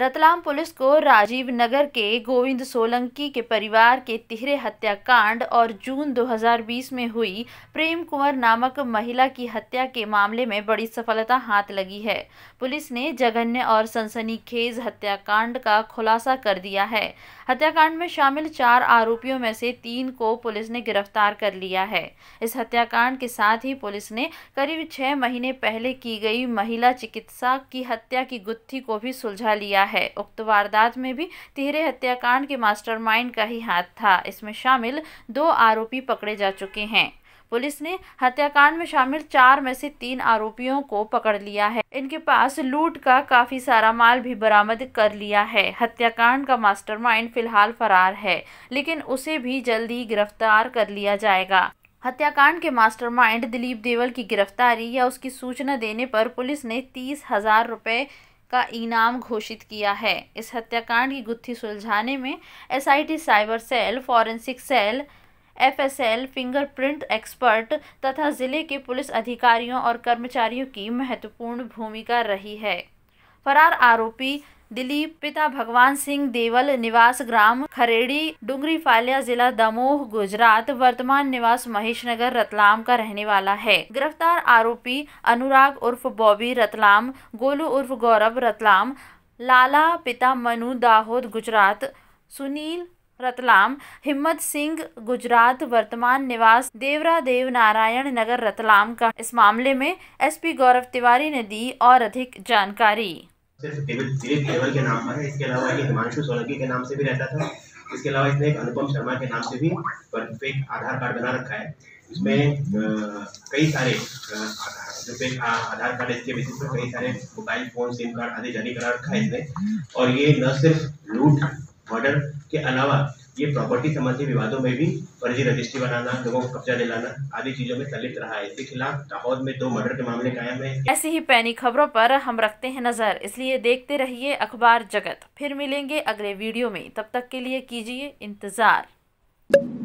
Ratlam police को राजीव नगर के गोविंद सोलंकी के परिवार के तिहरे हत्याकांड और जून 2020 में हुई प्रेम कुंवर नामक महिला की हत्या के मामले में बड़ी सफलता हाथ लगी है पुलिस ने जघन्य और सनसनीखेज हत्याकांड का खुलासा कर दिया है हत्याकांड में शामिल चार आरोपियों में से तीन को पुलिस ने गिरफ्तार कर लिया है इस हत्याकांड के साथ ही पुलिस ने करीब छह महीने पहले की गई महिला चिकित्सा की हत्या की गुत्थी को भी सुलझा लिया है उक्त वारदात में भी तिहरे हत्याकांड के मास्टरमाइंड का ही हाथ था इसमें शामिल दो आरोपी पकड़े जा चुके हैं पुलिस ने हत्याकांड में शामिल चार में से तीन आरोपियों को पकड़ लिया है इनके पास लूट का काफी सारा माल भी बरामद कर लिया है हत्याकांड का मास्टरमाइंड फिलहाल फरार है लेकिन उसे भी जल्दी गिरफ्तार कर लिया जाएगा हत्याकांड के मास्टरमाइंड दिलीप देवल की गिरफ्तारी या उसकी सूचना देने पर पुलिस ने तीस हजार रुपये का इनाम घोषित किया है इस हत्याकांड की गुत्थी सुलझाने में SIT cyber cell forensic cell FSL fingerprint expert तथा जिले के पुलिस अधिकारियों और कर्मचारियों की महत्वपूर्ण भूमिका रही है फरार आरोपी दिलीप पिता भगवान सिंह देवल निवास ग्राम खरेड़ी डुंगरी फालिया जिला दमोह गुजरात वर्तमान निवास महेश नगर रतलाम का रहने वाला है गिरफ्तार आरोपी अनुराग उर्फ बॉबी रतलाम गोलू उर्फ गौरव रतलाम लाला पिता मनु दाहोद गुजरात सुनील रतलाम हिम्मत सिंह गुजरात वर्तमान निवास देवरा देव नारायण नगर रतलाम का इस मामले में एसपी गौरव तिवारी ने दी और अधिक जानकारी सिर्फ टेबल दिलीप देवल के नाम पर है इसके अलावा ये हिमांशु सोलंकी के नाम से भी रहता था इसके अलावा इसने एक अनुपम शर्मा के नाम से भी फेक आधार कार्ड बना रखा है इसमें कई सारे जो फेक आधार कार्ड इसके बेसिस पर कई सारे मोबाइल फोन सिम कार्ड आदि जारी करा रखा है इसने और ये न सिर्फ लूट मर्डर के अलावा ये प्रॉपर्टी संबंधी विवादों में भी फर्जी रजिस्ट्री बनाना लोगों को कब्जा दिलाना आदि चीजों में संलिप्त रहा है इसके खिलाफ लाहौर में दो मर्डर के मामले कायम है ऐसी ही पैनी खबरों पर हम रखते हैं नजर इसलिए देखते रहिए अखबार जगत फिर मिलेंगे अगले वीडियो में तब तक के लिए कीजिए इंतजार